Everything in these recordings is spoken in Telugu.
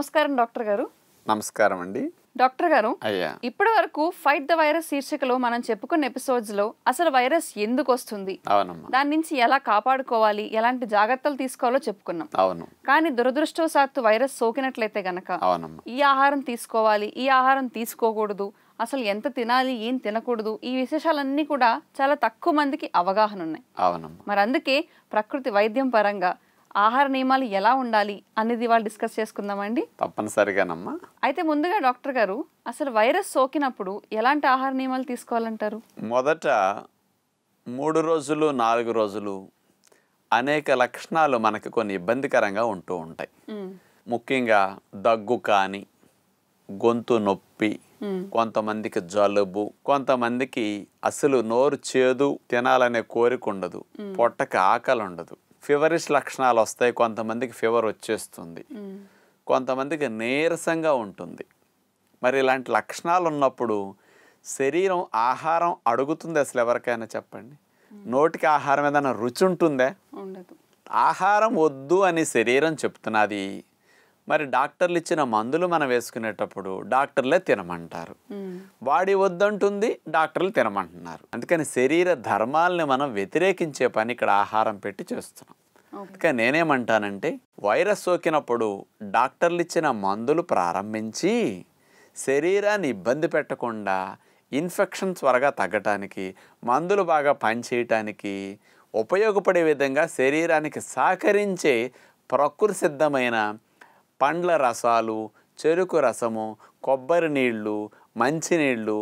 నమస్కారం డాక్టర్ గారు నమస్కారం అండి డాక్టర్ గారు ఇప్పటి వరకు ఫైట్ ద వైరస్ శీర్షికలో మనం చెప్పుకున్న ఎపిసోడ్స్ లో అసలు వైరస్ ఎందుకు వస్తుంది దాని నుంచి ఎలా కాపాడుకోవాలి ఎలాంటి జాగ్రత్తలు తీసుకోవాలో చెప్పుకున్నాం అవును కానీ దురదృష్టవశాత్తు వైరస్ సోకినట్లయితే గనక ఈ ఆహారం తీసుకోవాలి ఈ ఆహారం తీసుకోకూడదు అసలు ఎంత తినాలి ఏం తినకూడదు ఈ విశేషాలన్నీ కూడా చాలా తక్కువ మందికి అవగాహన ఉన్నాయి మరి అందుకే ప్రకృతి వైద్యం పరంగా ఆహార నియమాలు ఎలా ఉండాలి అనేది వాళ్ళు డిస్కస్ చేసుకుందామండి తప్పనిసరిగానమ్మా అయితే ముందుగా డాక్టర్ గారు అసలు వైరస్ సోకినప్పుడు ఎలాంటి ఆహార నియమాలు తీసుకోవాలంటారు మొదట మూడు రోజులు నాలుగు రోజులు అనేక లక్షణాలు మనకు కొన్ని ఇబ్బందికరంగా ఉంటూ ఉంటాయి ముఖ్యంగా దగ్గు కానీ గొంతు నొప్పి కొంతమందికి జలుబు కొంతమందికి అసలు నోరు చేదు తినాలనే కోరిక ఉండదు పొట్టకి ఆకలి ఉండదు ఫీవరిష్ లక్షణాలు వస్తాయి కొంతమందికి ఫీవర్ వచ్చేస్తుంది కొంతమందికి నీరసంగా ఉంటుంది మరి ఇలాంటి లక్షణాలు ఉన్నప్పుడు శరీరం ఆహారం అడుగుతుంది అసలు ఎవరికైనా చెప్పండి నోటికి ఆహారం ఏదైనా రుచి ఉంటుందా ఆహారం వద్దు అని శరీరం చెప్తున్నది మరి డాక్టర్లు ఇచ్చిన మందులు మనం వేసుకునేటప్పుడు డాక్టర్లే తినమంటారు వాడి వద్దంటుంది డాక్టర్లు తినమంటున్నారు అందుకని శరీర ధర్మాలని మనం వ్యతిరేకించే పని ఇక్కడ ఆహారం పెట్టి చేస్తున్నాం అందుకని నేనేమంటానంటే వైరస్ సోకినప్పుడు డాక్టర్లు ఇచ్చిన మందులు ప్రారంభించి శరీరాన్ని ఇబ్బంది పెట్టకుండా ఇన్ఫెక్షన్ త్వరగా తగ్గటానికి మందులు బాగా పనిచేయటానికి ఉపయోగపడే విధంగా శరీరానికి సహకరించే ప్రకృతి సిద్ధమైన పండ్ల రసాలు చెరుకు రసము కొబ్బరి నీళ్ళు మంచినీళ్ళు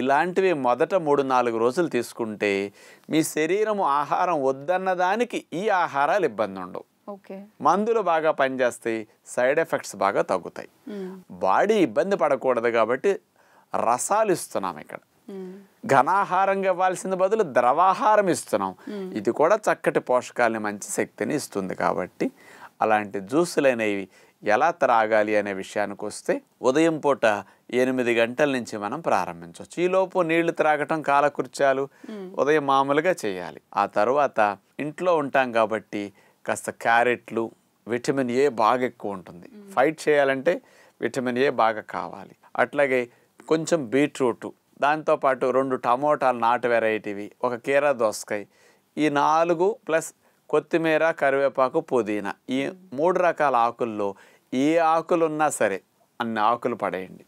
ఇలాంటివి మొదట మూడు నాలుగు రోజులు తీసుకుంటే మీ శరీరము ఆహారం వద్దన్న దానికి ఈ ఆహారాలు ఇబ్బంది ఉండవు మందులు బాగా పనిచేస్తాయి సైడ్ ఎఫెక్ట్స్ బాగా తగ్గుతాయి బాడీ ఇబ్బంది పడకూడదు కాబట్టి రసాలు ఇస్తున్నాం ఇక్కడ ఘనాహారంగా ఇవ్వాల్సిన బదులు ద్రవాహారం ఇస్తున్నాం ఇది కూడా చక్కటి పోషకాలని మంచి శక్తిని ఇస్తుంది కాబట్టి అలాంటి జ్యూసులు అనేవి ఎలా త్రాగాలి అనే విషయానికి వస్తే ఉదయం పూట ఎనిమిది గంటల నుంచి మనం ప్రారంభించవచ్చు ఈలోపు నీళ్లు త్రాగటం కాలకృత్యాలు ఉదయం మామూలుగా చేయాలి ఆ తర్వాత ఇంట్లో ఉంటాం కాబట్టి కాస్త క్యారెట్లు విటమిన్ ఏ బాగా ఎక్కువ ఉంటుంది ఫైట్ చేయాలంటే విటమిన్ ఏ బాగా కావాలి అట్లాగే కొంచెం బీట్రూటు దాంతోపాటు రెండు టమోటాలు నాటు వెరైటీవి ఒక కీరా దోసకాయ ఈ నాలుగు ప్లస్ కొత్తిమీర కరివేపాకు పుదీనా ఈ మూడు రకాల ఆకుల్లో ఏ ఆకులున్నా సరే అన్ని ఆకులు పడేయండి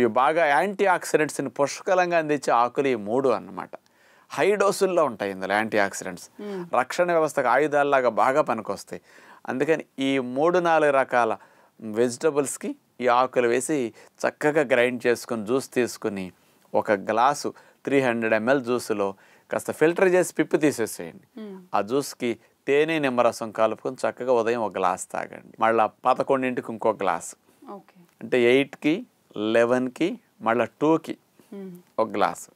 ఇవి బాగా యాంటీ ఆక్సిడెంట్స్ని పుష్కలంగా అందించే ఆకులు ఈ మూడు అన్నమాట హై డోసుల్లో ఉంటాయి ఇందులో యాంటీ ఆక్సిడెంట్స్ రక్షణ వ్యవస్థకు ఆయుధాల్లాగా బాగా పనికొస్తాయి అందుకని ఈ మూడు నాలుగు రకాల వెజిటబుల్స్కి ఈ ఆకులు వేసి చక్కగా గ్రైండ్ చేసుకుని జ్యూస్ తీసుకుని ఒక గ్లాసు త్రీ హండ్రెడ్ ఎంఎల్ జ్యూస్లో కాస్త ఫిల్టర్ చేసి పిప్పు తీసేసేయండి ఆ జ్యూస్కి తేనె నిమ్మరసం కలుపుకొని చక్కగా ఉదయం ఒక గ్లాస్ తాగండి మళ్ళీ పదకొండింటికి ఇంకో గ్లాస్ అంటే ఎయిట్కి లెవెన్కి మళ్ళీ టూకి ఒక గ్లాసు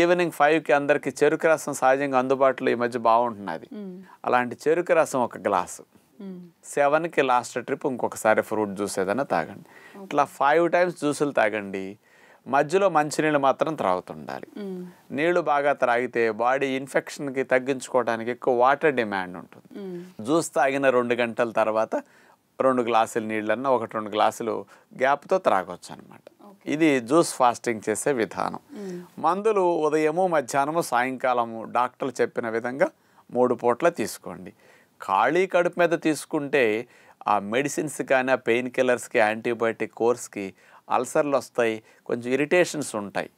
ఈవినింగ్ ఫైవ్కి అందరికి చెరుకు రసం సహజంగా అందుబాటులో ఈ మధ్య బాగుంటున్నది అలాంటి చెరుకు రసం ఒక గ్లాసు సెవెన్కి లాస్ట్ ట్రిప్ ఇంకొకసారి ఫ్రూట్ జ్యూస్ ఏదైనా తాగండి ఇట్లా ఫైవ్ టైమ్స్ జ్యూసులు తాగండి మధ్యలో మంచినీళ్ళు మాత్రం త్రాగుతుండాలి నీళ్లు బాగా త్రాగితే బాడీ ఇన్ఫెక్షన్కి తగ్గించుకోవడానికి ఎక్కువ వాటర్ డిమాండ్ ఉంటుంది జ్యూస్ తాగిన రెండు గంటల తర్వాత రెండు గ్లాసులు నీళ్ళన్నా ఒకటి రెండు గ్లాసులు గ్యాప్తో త్రాగవచ్చు అనమాట ఇది జ్యూస్ ఫాస్టింగ్ చేసే విధానం మందులు ఉదయము మధ్యాహ్నము సాయంకాలము డాక్టర్లు చెప్పిన విధంగా మూడు పూట్ల తీసుకోండి ఖాళీ కడుపు మీద తీసుకుంటే ఆ మెడిసిన్స్ కానీ ఆ పెయిన్ కిల్లర్స్కి యాంటీబయాటిక్ కోర్స్కి అల్సర్లు వస్తాయి కొంచెం ఇరిటేషన్స్ ఉంటాయి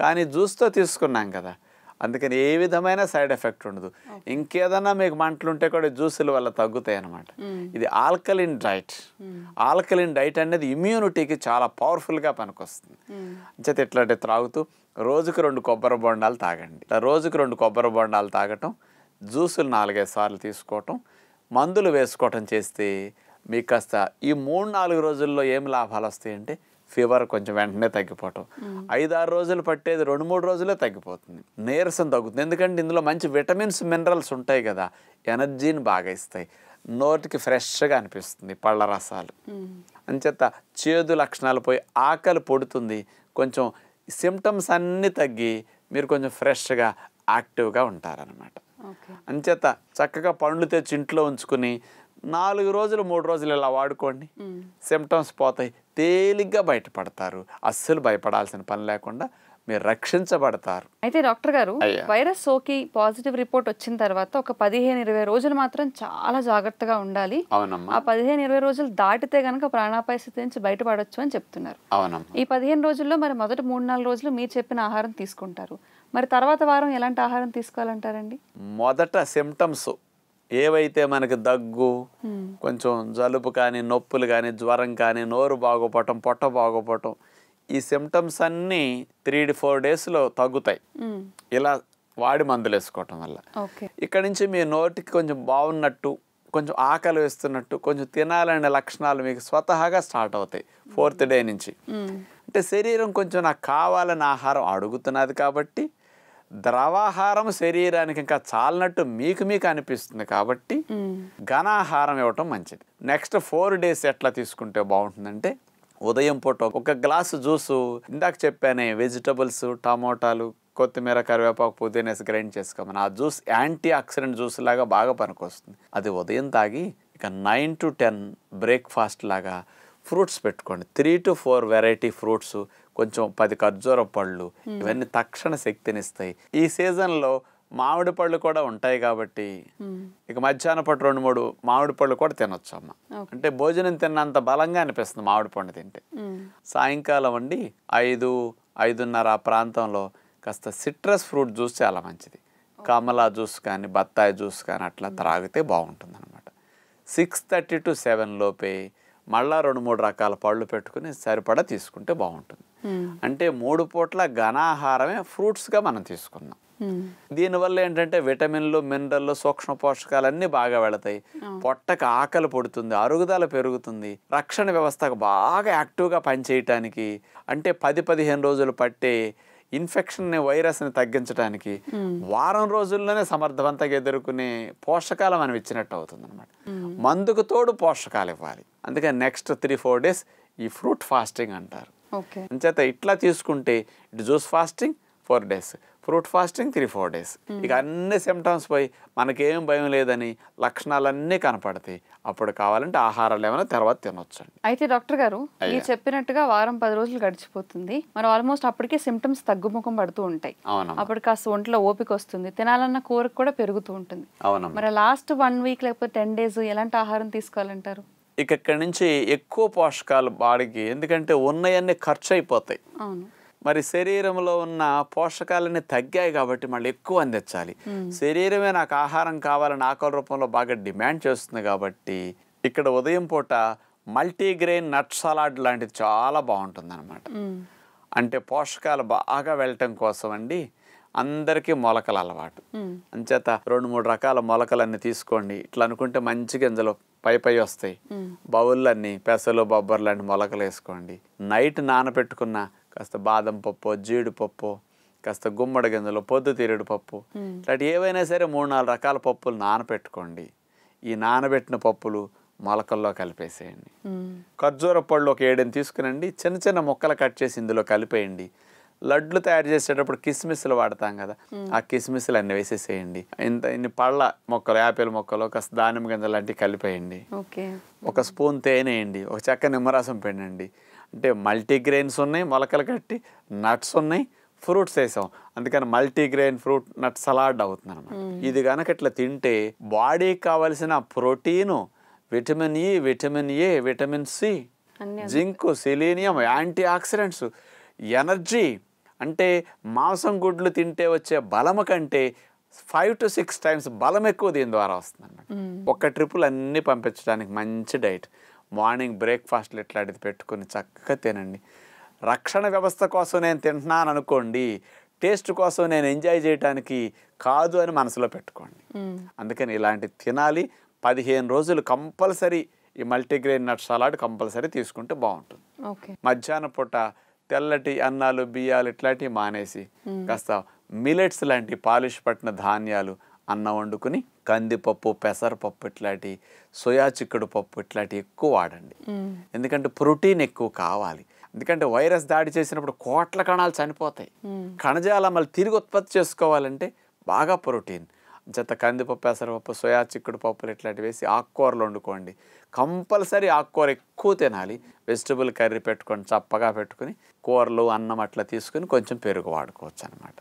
కానీ జ్యూస్తో తీసుకున్నాం కదా అందుకని ఏ విధమైన సైడ్ ఎఫెక్ట్ ఉండదు ఇంకేదన్నా మీకు మంటలుంటే కూడా జ్యూసుల వల్ల తగ్గుతాయి అనమాట ఇది ఆల్కలిన్ డైట్ ఆల్కలిన్ డైట్ అనేది ఇమ్యూనిటీకి చాలా పవర్ఫుల్గా పనికొస్తుంది అంచేత ఇట్లాంటి త్రాగుతూ రోజుకు రెండు కొబ్బరి బొండాలు తాగండి రోజుకు రెండు కొబ్బరి బొండాలు తాగటం జ్యూసులు నాలుగైదు సార్లు తీసుకోవటం మందులు వేసుకోవటం చేస్తే మీకు కాస్త ఈ మూడు నాలుగు రోజుల్లో ఏం లాభాలు వస్తాయంటే ఫీవర్ కొంచెం వెంటనే తగ్గిపోవటం ఐదు ఆరు రోజులు పట్టేది రెండు మూడు రోజులే తగ్గిపోతుంది నీరసం తగ్గుతుంది ఎందుకంటే ఇందులో మంచి విటమిన్స్ మినరల్స్ ఉంటాయి కదా ఎనర్జీని బాగా ఇస్తాయి నోటికి ఫ్రెష్గా అనిపిస్తుంది పళ్ళ రసాలు అంచేత చేదు లక్షణాలు పోయి ఆకలి పొడుతుంది కొంచెం సిమ్టమ్స్ అన్నీ తగ్గి మీరు కొంచెం ఫ్రెష్గా యాక్టివ్గా ఉంటారనమాట అంచేత చక్కగా పండ్లు తెచ్చి ఇంట్లో ఉంచుకుని నాలుగు రోజులు మూడు రోజులు ఇలా వాడుకోండి సిమ్టమ్స్ పోతాయి తేలిగ్గా బయటపడతారు అస్సలు భయపడాల్సిన పని లేకుండా మీరు రక్షించబడతారు అయితే డాక్టర్ గారు వైరస్ సోకి పాజిటివ్ రిపోర్ట్ వచ్చిన తర్వాత ఒక పదిహేను ఇరవై రోజులు మాత్రం చాలా జాగ్రత్తగా ఉండాలి అవునమ్మా ఆ పదిహేను ఇరవై రోజులు దాటితే గనక ప్రాణాపాయ స్థితి నుంచి బయటపడవచ్చు అని చెప్తున్నారు అవునమ్మా ఈ పదిహేను రోజుల్లో మరి మొదటి మూడు నాలుగు రోజులు మీరు చెప్పిన ఆహారం తీసుకుంటారు మరి తర్వాత వారం ఎలాంటి ఆహారం తీసుకోవాలంటారండి మొదట సిమ్టమ్స్ ఏవైతే మనకి దగ్గు కొంచెం జలుబు కానీ నొప్పులు కానీ జ్వరం కానీ నోరు బాగోపటం పొట్ట బాగోపటం ఈ సిమ్టమ్స్ అన్నీ త్రీ టు ఫోర్ డేస్లో తగ్గుతాయి ఇలా వాడి మందులు వేసుకోవటం వల్ల ఇక్కడ నుంచి మీ నోటికి కొంచెం బాగున్నట్టు కొంచెం ఆకలి వేస్తున్నట్టు కొంచెం తినాలనే లక్షణాలు మీకు స్వతహాగా స్టార్ట్ అవుతాయి ఫోర్త్ డే నుంచి అంటే శరీరం కొంచెం నాకు కావాలని ఆహారం అడుగుతున్నది కాబట్టి ద్రవాహారం శరీరానికి ఇంకా చాలినట్టు మీకు మీకు అనిపిస్తుంది కాబట్టి ఘనాహారం ఇవ్వటం మంచిది నెక్స్ట్ ఫోర్ డేస్ ఎట్లా తీసుకుంటే బాగుంటుందంటే ఉదయం పూట ఒక గ్లాసు జ్యూసు ఇందాక చెప్పానే వెజిటబుల్స్ టమోటాలు కొత్తిమీర కరివేపాకు పుదీనాస్ గ్రైండ్ చేసుకోమని ఆ జ్యూస్ యాంటీ ఆక్సిడెంట్ జ్యూస్ లాగా బాగా పనికొస్తుంది అది ఉదయం తాగి ఇక నైన్ టు టెన్ బ్రేక్ఫాస్ట్ లాగా ఫ్రూట్స్ పెట్టుకోండి three to four variety fruits కొంచెం పది ఖర్జూర పళ్ళు ఇవన్నీ తక్షణ శక్తినిస్తాయి ఈ సీజన్లో మామిడి పళ్ళు కూడా ఉంటాయి కాబట్టి ఇక మధ్యాహ్న పట్టు రెండు మూడు మామిడి పళ్ళు కూడా తినొచ్చు అమ్మ అంటే భోజనం తిన్నంత బలంగా అనిపిస్తుంది మామిడి పండు తింటే సాయంకాలం వండి ఐదు ఐదున్నర ఆ ప్రాంతంలో కాస్త సిట్రస్ ఫ్రూట్ జ్యూస్ చాలా మంచిది కమలా జ్యూస్ కానీ బత్తాయి జ్యూస్ కానీ అట్లా త్రాగితే బాగుంటుంది అనమాట సిక్స్ థర్టీ టు సెవెన్ లోపే మళ్ళా రెండు మూడు రకాల పళ్ళు పెట్టుకుని సరిపడా తీసుకుంటే బాగుంటుంది Hmm. అంటే మూడు పూట్ల ఘనాహారమే ఫ్రూట్స్గా మనం తీసుకుందాం hmm. దీనివల్ల ఏంటంటే విటమిన్లు మినరల్లు సూక్ష్మ పోషకాలన్నీ బాగా వెళతాయి పొట్టకు ఆకలి పడుతుంది అరుగుదల పెరుగుతుంది రక్షణ వ్యవస్థకు బాగా యాక్టివ్గా పనిచేయటానికి అంటే పది పదిహేను రోజులు పట్టే ఇన్ఫెక్షన్ వైరస్ని తగ్గించడానికి hmm. వారం రోజుల్లోనే సమర్థవంతంగా ఎదుర్కొనే పోషకాలు మనం ఇచ్చినట్టు అవుతుంది అనమాట మందుకు తోడు పోషకాలు ఇవ్వాలి అందుకని నెక్స్ట్ త్రీ ఫోర్ డేస్ ఈ ఫ్రూట్ ఫాస్టింగ్ అంటారు అంచేత ఇట్లా తీసుకుంటే ఇటు juice fasting four days fruit fasting three four days ఇక అన్ని సిమ్టమ్స్ పోయి మనకేం భయం లేదని లక్షణాలన్నీ కనపడతాయి అప్పుడు కావాలంటే ఆహారాలు ఏమైనా తర్వాత తినొచ్చు అయితే డాక్టర్ గారు మీరు చెప్పినట్టుగా వారం పది రోజులు గడిచిపోతుంది మరి ఆల్మోస్ట్ అప్పటికే సిమ్టమ్స్ తగ్గుముఖం పడుతూ ఉంటాయి అప్పుడు కాస్త ఒంట్లో ఓపిక వస్తుంది తినాలన్న కోరిక కూడా పెరుగుతూ ఉంటుంది మరి లాస్ట్ వన్ వీక్ లేకపోతే టెన్ డేస్ ఎలాంటి ఆహారం తీసుకోవాలంటారు ఇక ఇక్కడ నుంచి ఎక్కువ పోషకాలు బాడికి ఎందుకంటే ఉన్నాయన్నీ ఖర్చు అయిపోతాయి మరి శరీరంలో ఉన్న పోషకాలన్నీ తగ్గాయి కాబట్టి మళ్ళీ ఎక్కువ అందించాలి శరీరమే నాకు ఆహారం కావాలని ఆకల రూపంలో బాగా డిమాండ్ చేస్తుంది కాబట్టి ఇక్కడ ఉదయం పూట మల్టీగ్రెయిన్ నట్ సలాడ్ లాంటిది చాలా బాగుంటుంది అంటే పోషకాలు బాగా వెళ్ళటం కోసం అండి అందరికీ మొలకల అలవాటు అంచేత రెండు మూడు రకాల మొలకలన్నీ తీసుకోండి ఇట్లా అనుకుంటే మంచి గింజలు పై పై వస్తాయి బౌళ్ళన్నీ పెసలు బొబ్బర్లు అన్ని మొలకలు వేసుకోండి నైట్ నానబెట్టుకున్న కాస్త బాదం పప్పు జీడిపప్పు కాస్త గుమ్మడి గింజలు పొద్దుతీరుడు పప్పు ఇట్లాంటి ఏవైనా సరే మూడు నాలుగు రకాల పప్పులు నానబెట్టుకోండి ఈ నానబెట్టిన పప్పులు మొలకల్లో కలిపేసేయండి ఖర్జూర పళ్ళు ఒక ఏడని తీసుకునండి చిన్న చిన్న ముక్కలు కట్ చేసి ఇందులో కలిపేయండి లడ్లు తయారు చేసేటప్పుడు కిస్మిస్లు వాడతాం కదా ఆ కిస్మిస్లు అన్ని వేసేసేయండి ఇంత ఇన్ని పళ్ళ మొక్కలు యాపిల్ మొక్కలు ఒక దానిమ్మ గింజలు లాంటివి కలిపేయండి ఒక స్పూన్ తేనె వేయండి ఒక చెక్క నిమ్మరసం పెండండి అంటే మల్టీగ్రెయిన్స్ ఉన్నాయి మొలకలు కట్టి నట్స్ ఉన్నాయి ఫ్రూట్స్ వేసాం అందుకని మల్టీగ్రెయిన్ ఫ్రూట్ నట్ సలాడ్ అవుతుంది అనమాట ఇది కనుక ఇట్లా తింటే బాడీకి కావలసిన protein vitamin E vitamin A vitamin C zinc selenium antioxidants energy అంటే మాంసం గుడ్లు తింటే వచ్చే బలం కంటే ఫైవ్ టు సిక్స్ టైమ్స్ బలం ఎక్కువ దీని ద్వారా వస్తుంది అన్నమాట ఒక్క ట్రిపుల్ అన్నీ పంపించడానికి మంచి డైట్ మార్నింగ్ బ్రేక్ఫాస్ట్లు ఇట్లాంటిది పెట్టుకుని చక్కగా తినండి రక్షణ వ్యవస్థ కోసం నేను తింటున్నాను అనుకోండి టేస్ట్ కోసం నేను ఎంజాయ్ చేయడానికి కాదు అని మనసులో పెట్టుకోండి అందుకని ఇలాంటివి తినాలి పదిహేను రోజులు కంపల్సరీ ఈ మల్టీగ్రెయిన్ నట్స్ అలాంటి కంపల్సరీ తీసుకుంటే బాగుంటుంది మధ్యాహ్న పూట తెల్లటి అన్నాలు బియ్యాలు ఇట్లాంటివి మానేసి కాస్త మిలెట్స్ లాంటి పాలిష్ పట్టిన ధాన్యాలు అన్నం వండుకుని కందిపప్పు పెసరపప్పు ఇట్లాంటి సోయా చిక్కుడు పప్పు ఇట్లాంటివి ఎక్కువ వాడండి ఎందుకంటే ప్రోటీన్ ఎక్కువ కావాలి ఎందుకంటే వైరస్ దాడి చేసినప్పుడు కోట్ల కణాలు చనిపోతాయి కణజాలం మళ్ళీ తిరిగి ఉత్పత్తి చేసుకోవాలంటే బాగా ప్రోటీన్ జత కందిపప్పు పెసరపప్పు సోయా చిక్కుడు పప్పులు ఇట్లాంటివి వేసి ఆకుకూరలు వండుకోండి కంపల్సరీ ఆకుకూర ఎక్కువ తినాలి వెజిటబుల్ కర్రీ పెట్టుకొని చప్పగా పెట్టుకుని కూరలు అన్నం అట్లా తీసుకుని కొంచెం పెరుగు వాడుకోవచ్చు అనమాట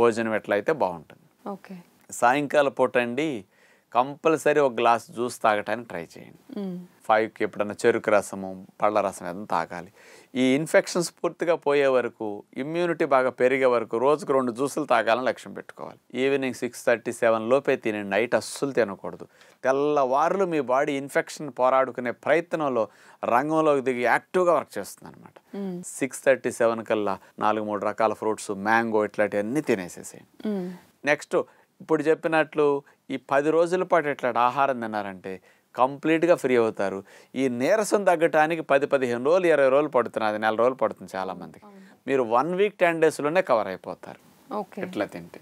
భోజనం ఎట్లయితే బాగుంటుంది ఓకే సాయంకాల పూట అండి కంపల్సరీ ఒక గ్లాస్ జ్యూస్ తాగటానికి ట్రై చేయండి ఫైవ్కి ఎప్పుడన్నా చెరుకు రసము పళ్ళ రసం ఏదైనా తాగాలి ఈ ఇన్ఫెక్షన్స్ పూర్తిగా పోయే వరకు ఇమ్యూనిటీ బాగా పెరిగే వరకు రోజుకు రెండు జ్యూసులు తాగాలని లక్ష్యం పెట్టుకోవాలి ఈవినింగ్ సిక్స్ థర్టీ సెవెన్ లోపే తిని నైట్ అస్సలు తినకూడదు తెల్లవారులు మీ బాడీ ఇన్ఫెక్షన్ పోరాడుకునే ప్రయత్నంలో రంగంలోకి దిగి యాక్టివ్గా వర్క్ చేస్తుంది అనమాట సిక్స్ థర్టీ సెవెన్ కల్లా నాలుగు మూడు రకాల ఫ్రూట్స్ మ్యాంగో ఇట్లాంటివన్నీ తినేసేసేయండి నెక్స్ట్ ఇప్పుడు చెప్పినట్లు ఈ పది రోజుల పాటు ఎట్లా ఆహారం తిన్నారంటే కంప్లీట్గా ఫ్రీ అవుతారు ఈ నీరసం తగ్గటానికి పది పదిహేను రోజులు ఇరవై రోజులు పడుతుంది అది నెల రోజులు పడుతుంది చాలామందికి మీరు వన్ వీక్ టెన్ డేస్లోనే కవర్ అయిపోతారు ఇట్లా తింటే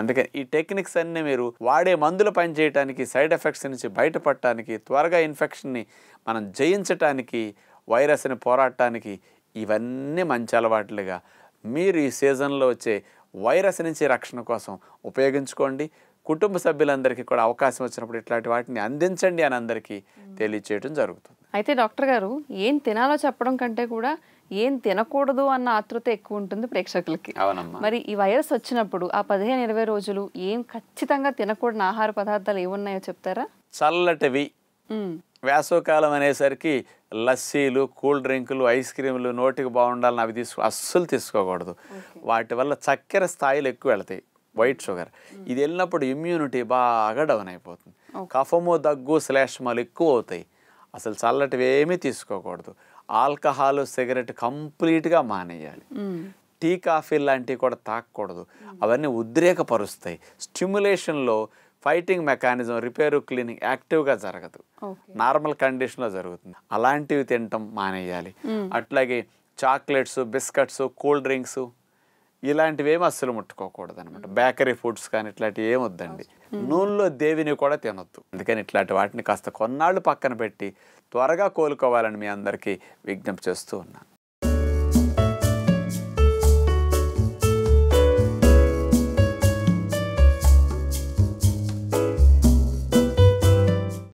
అందుకని ఈ టెక్నిక్స్ అన్నీ మీరు వాడే మందులు పనిచేయటానికి సైడ్ ఎఫెక్ట్స్ నుంచి బయటపడటానికి త్వరగా ఇన్ఫెక్షన్ని మనం జయించటానికి వైరస్ని పోరాడటానికి ఇవన్నీ మంచి అలవాట్లుగా మీరు ఈ సీజన్లో వచ్చే వైరస్ నుంచి రక్షణ కోసం ఉపయోగించుకోండి కుటుంబ సభ్యులందరికీ కూడా అవకాశం వచ్చినప్పుడు ఇట్లాంటి వాటిని అందించండి అని అందరికీ తెలియచేయడం జరుగుతుంది అయితే డాక్టర్ గారు ఏం తినాలో చెప్పడం కంటే కూడా ఏం తినకూడదు అన్న ఆతృత ఎక్కువ ఉంటుంది ప్రేక్షకులకి మరి ఈ వైరస్ వచ్చినప్పుడు ఆ పదిహేను ఇరవై రోజులు ఏం ఖచ్చితంగా తినకూడని ఆహార పదార్థాలు ఏమున్నాయో చెప్తారా చల్లటివి వేసవకాలం అనేసరికి లస్సీలు కూల్ డ్రింకులు ఐస్ క్రీములు నోటికి బాగుండాలని అవి తీసుకు అస్సలు తీసుకోకూడదు వాటి వల్ల చక్కెర స్థాయిలు ఎక్కువ వెళ్తాయి వైట్ షుగర్ ఇది వెళ్ళినప్పుడు ఇమ్యూనిటీ బాగా డౌన్ అయిపోతుంది కఫము దగ్గు శ్లేష్మాలు ఎక్కువ అవుతాయి అసలు చల్లటివి ఏమీ తీసుకోకూడదు ఆల్కహాల్ సిగరెట్ కంప్లీట్గా మానేయాలి టీ కాఫీ లాంటివి కూడా తాకూడదు అవన్నీ ఉద్రేకపరుస్తాయి స్టిమ్యులేషన్లో ఫైటింగ్ మెకానిజం రిపేరు క్లీనింగ్ యాక్టివ్గా జరగదు నార్మల్ కండిషన్లో జరుగుతుంది అలాంటివి తినటం మానేయాలి అట్లాగే చాక్లెట్స్ బిస్కెట్స్ కూల్ డ్రింక్స్ ఇలాంటివి ఏమి అస్సలు ముట్టుకోకూడదు అనమాట బేకరీ ఫుడ్స్ కానీ ఇట్లాంటివి ఏమొద్దండి నూనెలో దేవిని కూడా తినొద్దు అందుకని ఇట్లాంటి వాటిని కాస్త కొన్నాళ్ళు పక్కన పెట్టి త్వరగా కోలుకోవాలని మీ అందరికీ విజ్ఞప్తి చేస్తూ ఉన్నాను